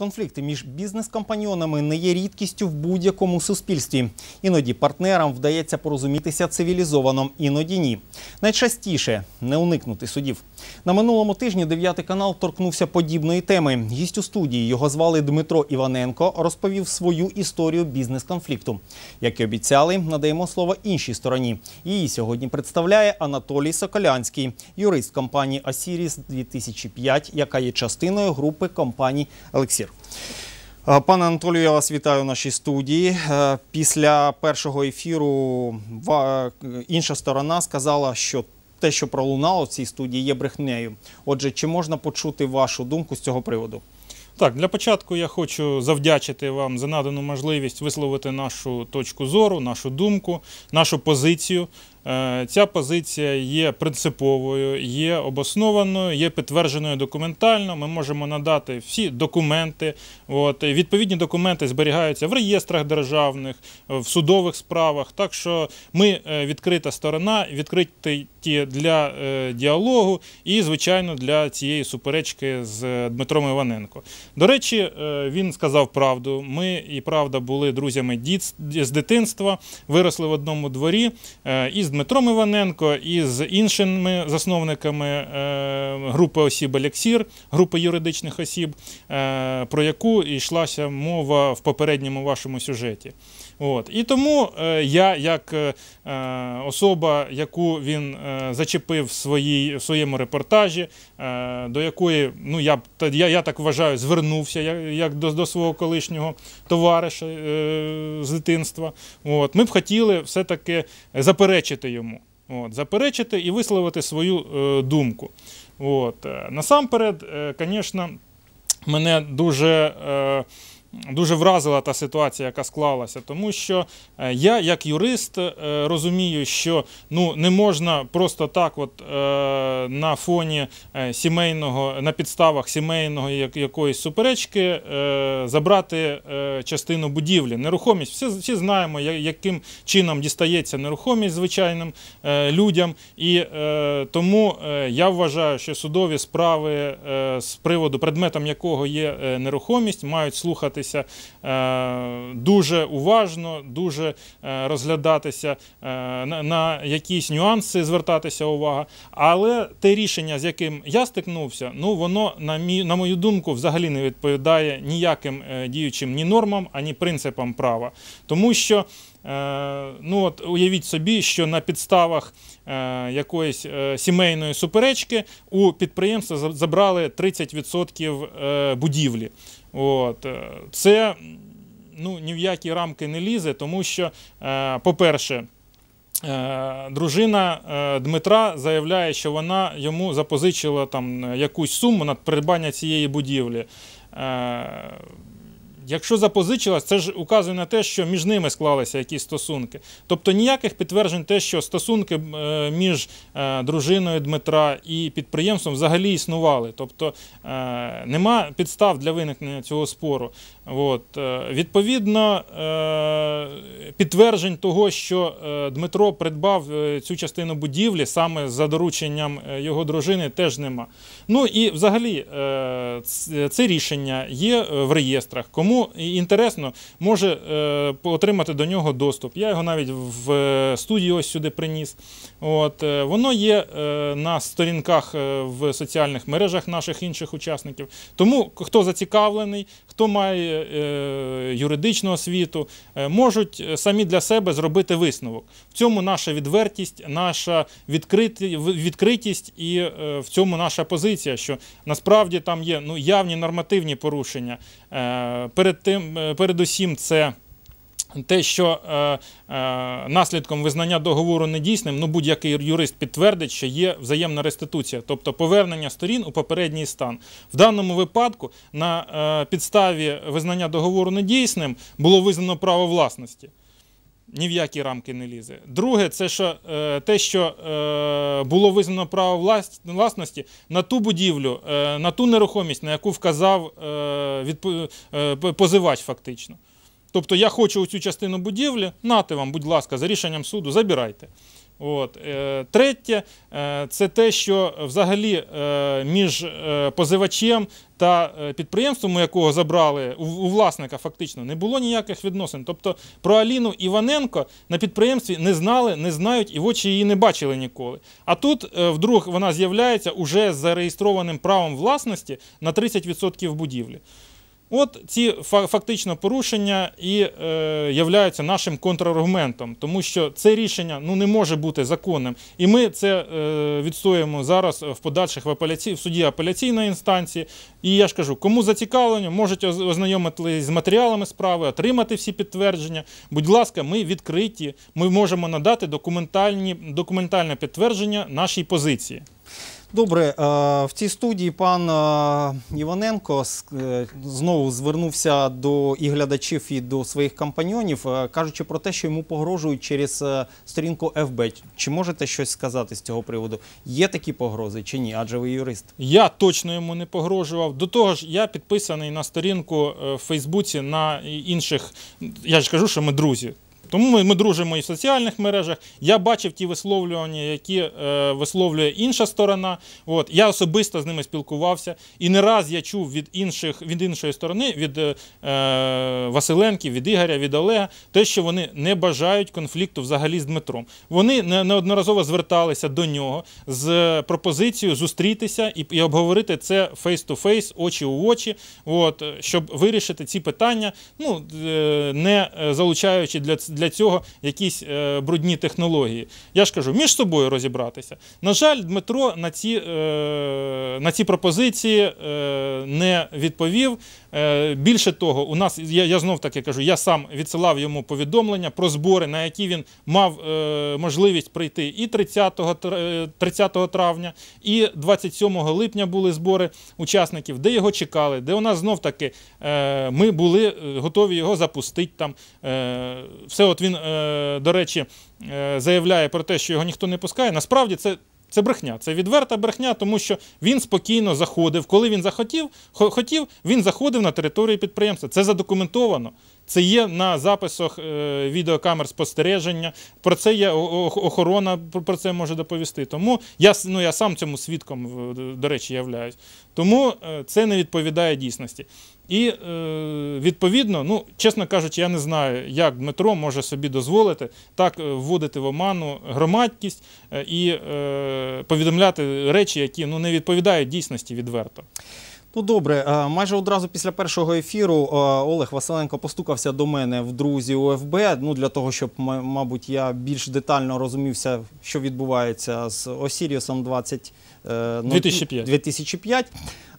Конфлікти між бізнес компаньонами не є рідкістю в будь-якому суспільстві. Іноді партнерам вдається порозумітися цивілізовано, іноді ні. Найчастіше не уникнути судів. На минулому тижні дев'ятий канал торкнувся подібної теми. Гість у студії його звали Дмитро Іваненко. Розповів свою історію бізнес-конфлікту. Як і обіцяли, надаємо слово іншій стороні. Її сьогодні представляє Анатолій Соколянський, юрист компанії Асіріс 2005 яка є частиною групи компаній Елексір ефір. Пане Анатолію, я вас вітаю в нашій студії. Е, після першого ефіру е, інша сторона сказала, що те, що пролунало в цій студії, є брехнею. Отже, чи можна почути вашу думку з цього приводу? Так, для початку я хочу завдячити вам за надану можливість висловити нашу точку зору, нашу думку, нашу позицію. Е, ця позиція є принциповою, є обоснованою, є підтвердженою документально. Ми можемо надати всі документи. От. Відповідні документи зберігаються в реєстрах державних, в судових справах. Так що ми е, відкрита сторона, відкриті для е, діалогу і, звичайно, для цієї суперечки з Дмитром Іваненко. До речі, він сказав правду. Ми і правда були друзями з дитинства, виросли в одному дворі. і з з Дмитром Іваненко, і з іншими засновниками е, групи осіб Елексір, групи юридичних осіб, е, про яку йшлася мова в попередньому вашому сюжеті. От. І тому е, я, як е, е, особа, яку він зачепив в, своїй, в своєму репортажі, до якої ну я я, я так вважаю, звернувся як до, до свого колишнього товариша з дитинства, От. ми б хотіли все-таки заперечити йому. От, Заперечити і висловити свою е, думку. От. Насамперед, звісно, е, мене дуже е, Дуже вразила та ситуація, яка склалася, тому що е, я, як юрист, е, розумію, що ну не можна просто так, от е, на фоні сімейного, на підставах сімейного якоїсь суперечки забрати частину будівлі. Нерухомість всі всі знаємо, яким чином дістається нерухомість звичайним людям, і тому я вважаю, що судові справи з приводу предметом якого є нерухомість, мають слухати розглядатися е, дуже уважно, дуже е, розглядатися е, на якісь нюанси, звертатися увага. Але те рішення, з яким я стикнувся, ну воно, на мій, на мою думку, взагалі не відповідає ніяким діючим ні нормам, ані принципам права, тому що. Ну от уявіть собі, що на підставах якоїсь сімейної суперечки у підприємства забрали 30% будівлі. От. Е, це ну, ні в які рамки не лізе, тому що, е, по-перше, е, Дружина Дмитра заявляє, що вона йому запозичила там якусь суму на придбання цієї будівлі. Якщо запозичилась, це ж указує на те, що між ними склалися якісь стосунки. Тобто ніяких підтверджень, те, що стосунки е, між е, дружиною Дмитра і підприємством взагалі існували. Тобто е, нема підстав для виникнення цього спору. От. Відповідно, підтверджень того, що Дмитро придбав цю частину будівлі саме за дорученням його дружини, теж нема. Ну і взагалі це рішення є в реєстрах. Кому кому інтересно, може е, отримати до нього доступ. Я його навіть в е, студію ось сюди приніс. От, е, Воно є на сторінках в соціальних мережах наших інших учасників. Тому хто зацікавлений, хто має юридичну освіту, можуть самі для себе зробити висновок. В цьому наша відвертість, наша відкритість і в цьому наша позиція, що насправді там є ну, явні нормативні порушення. Е, перед тим, е, передусім, це. Те, що е, е, наслідком визнання договору недійсним, ну будь-який юрист підтвердить, що є взаємна реституція, тобто повернення сторін у попередній стан. В даному випадку на е, підставі визнання договору недійсним було визнано право власності ні в які рамки не лізе. Друге, це що е, те, що е, було визнано право власності на ту будівлю, е, на ту нерухомість, на яку вказав позивач фактично. Тобто я хочу цю частину будівлі, нате вам, будь ласка, за рішенням суду, забирайте. От. Е, третє, е, це те, що взагалі е, між позивачем та підприємством, у якого забрали у власника, фактично не було ніяких відносин. Тобто про Аліну Іваненко на підприємстві не знали, не знають і в очі її не бачили ніколи. А тут вдруг вона з'являється уже з зареєстрованим правом власності на 30% будівлі. От ці фактично порушення і е, являються нашим контраргументом, тому що це рішення ну не може бути законним, і ми це е, відстоюємо зараз в подальших в апеляці... в суді апеляційної інстанції. І я ж кажу, кому зацікавлені, можете ознайомитися з матеріалами справи, отримати всі підтвердження. Будь ласка, ми відкриті. Ми можемо надати документальні документальне підтвердження нашій позиції. Добре, е, в цій студії пан е, Іваненко е, знову звернувся до і глядачів і до своїх компаньонів, кажучи про те, що йому погрожують через сторінку ФБ. Чи можете щось сказати з цього приводу? Є такі погрози чи ні? Адже ви юрист? Я точно йому не погрожував. До того ж, я підписаний на сторінку в Фейсбуці на інших. Я ж кажу, що ми друзі. Тому ми, ми дружимо і в соціальних мережах. Я бачив ті висловлювання, які е, висловлює інша сторона. От я особисто з ними спілкувався, і не раз я чув від інших від іншої сторони, від е, е Василенків, від Ігоря, від Олега, те, що вони не бажають конфлікту взагалі з Дмитром. Вони не неодноразово зверталися до нього з пропозицією зустрітися і, і обговорити це фейс-ту-фейс, очі у очі, от щоб вирішити ці питання, ну е, не е, залучаючи для для для цього якісь е, брудні технології. Я ж кажу, між собою розібратися. На жаль, Дмитро на ці е, на ці пропозиції е, не відповів. Більше того, у нас я, я знов таки кажу, я сам відсилав йому повідомлення про збори, на які він мав можливість прийти і 30 30 травня, і 27 липня були збори учасників, де його чекали, де у нас знов таки ми були готові його запустити там. Все от він, е, до речі, е, заявляє про те, що його ніхто не пускає, насправді це. Це брехня, це відверта брехня, тому що він спокійно заходив. Коли він захотів, хотів, він заходив на територію підприємства. Це задокументовано. Це є на записах е, відеокамер спостереження. Про це є охорона, про це може доповісти. Тому я ну, я сам цьому свідком, до речі, являюсь. Тому це не відповідає дійсності. І е, відповідно, ну чесно кажучи, я не знаю, як Дмитро може собі дозволити так е, вводити в оману громадськість е, і повідомляти речі, які ну не відповідають дійсності відверто. Ну добре, майже одразу після першого ефіру Олег Василенко постукався до мене в друзі УФБ. Ну для того, щоб мабуть я більш детально розумівся, що відбувається з Осіріусом 20 2005. Е,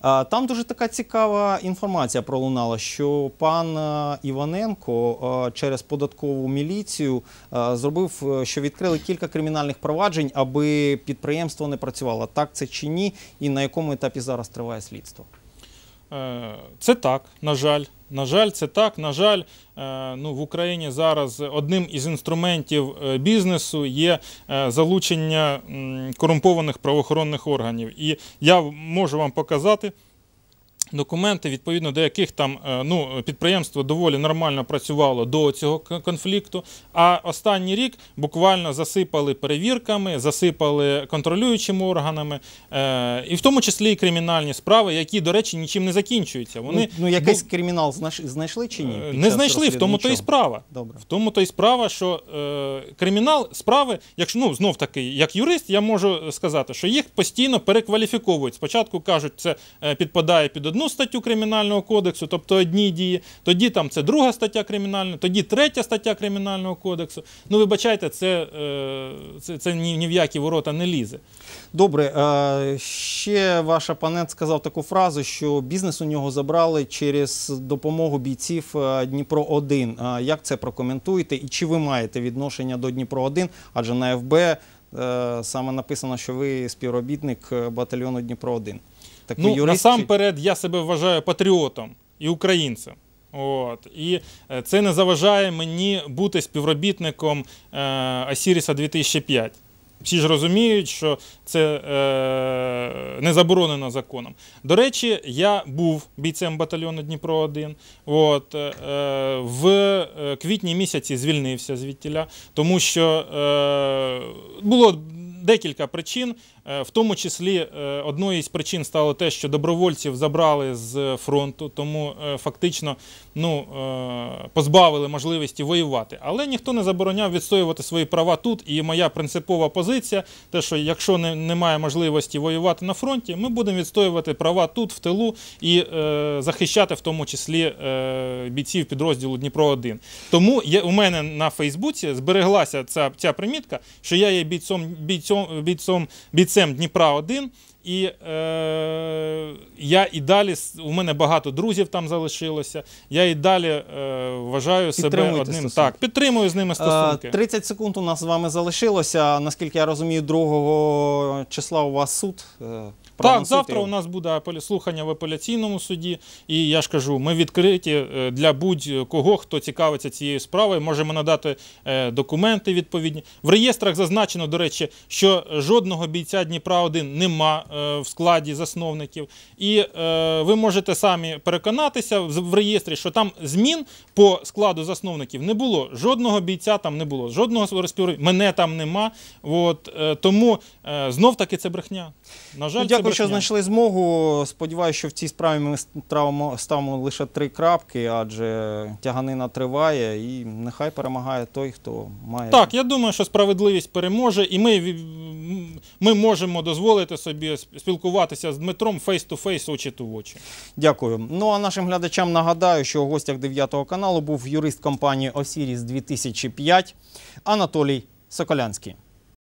ну, там дуже така цікава інформація пролунала, що пан е, Іваненко е, через податкову міліцію зробив, що відкрили кілька кримінальних проваджень, аби підприємство не працювало. Так це чи ні, і на якому етапі зараз триває слідство? Це так, на жаль. На жаль, це так. На жаль, е, ну в Україні зараз одним із інструментів е, бізнесу є е, залучення корумпованих правоохоронних органів. І я можу вам показати документи, відповідно до яких там е, ну, підприємство доволі нормально працювало до цього конфлікту. А останній рік буквально засипали перевірками, засипали контролюючими органами, е, і в тому числі і кримінальні справи, які, до речі, нічим не закінчуються. Ну, Вони ну, ну якийсь кримінал знайшли чи ні? Е, не знайшли, в тому то і справа. Добре. В тому то і справа, що е, кримінал справи, якщо ну знов таки, як юрист, я можу сказати, що їх постійно перекваліфіковують. Спочатку кажуть, це підпадає під одну одну статтю кримінального кодексу, тобто одні дії, тоді там це друга стаття кримінального, тоді третя стаття кримінального кодексу. Ну, вибачайте, це е, це, це ні, ні в які ворота не лізе. Добре, е, ще ваш опонент сказав таку фразу, що бізнес у нього забрали через допомогу бійців е, Дніпро 1 Як це прокоментуєте? І чи ви маєте відношення до Дніпро 1 Адже на ФБ саме написано, що ви співробітник батальйону Дніпро 1 так ну, юрист насамперед я себе вважаю патріотом і українцем. От і е, це не заважає мені бути співробітником е, Асіріса 2005. Всі ж розуміють, що це е, не заборонено законом. До речі, я був бійцем батальйону Дніпро 1 е, В е, квітні місяці звільнився звідтіля, тому що е, було декілька причин, е, в тому числі е, одною з причин стало те, що добровольців забрали з фронту, тому е, фактично ну, позбавили можливості воювати. Але ніхто не забороняв відстоювати свої права тут. І моя принципова позиція, те, що якщо немає можливості воювати на фронті, ми будемо відстоювати права тут, в тилу і захищати в тому числі бійців підрозділу Дніпро 1 Тому є у мене на Фейсбуці збереглася ця, ця примітка, що я є бійцом бійцем бійцом бійцем Дніпра 1 і е, я і далі у мене багато друзів там залишилося. Я і далі е, вважаю себе одним стосунки. так. Підтримую з ними е, стосунки. 30 секунд у нас з вами залишилося. Наскільки я розумію, 2 числа у вас суд. Е, так, завтра у нас буде слухання в апеляційному суді, і я ж кажу, ми відкриті е, для будь-кого, хто цікавиться цією справою, можемо надати документи відповідні. В реєстрах зазначено, до речі, що жодного бійця Дніпра 1 нема Е, в складі засновників, і е, ви можете самі переконатися в реєстрі, що там змін по складу засновників не було. Жодного бійця там не було, жодного співробітника, мене там нема. От е, тому знов таки це брехня. На жаль, ну, дякую, це брехня. що знайшли змогу. Сподіваюся, що в цій справі ми ставимо лише три крапки, адже тяганина триває, і нехай перемагає той, хто має так. Я думаю, що справедливість переможе, і ми ми можемо дозволити собі спілкуватися з Дмитром фейс-ту-фейс, очі ту очі. Дякую. Ну а нашим глядачам нагадаю, що у гостях 9 каналу був юрист компанії Осіріс 2005 Анатолій Соколянський.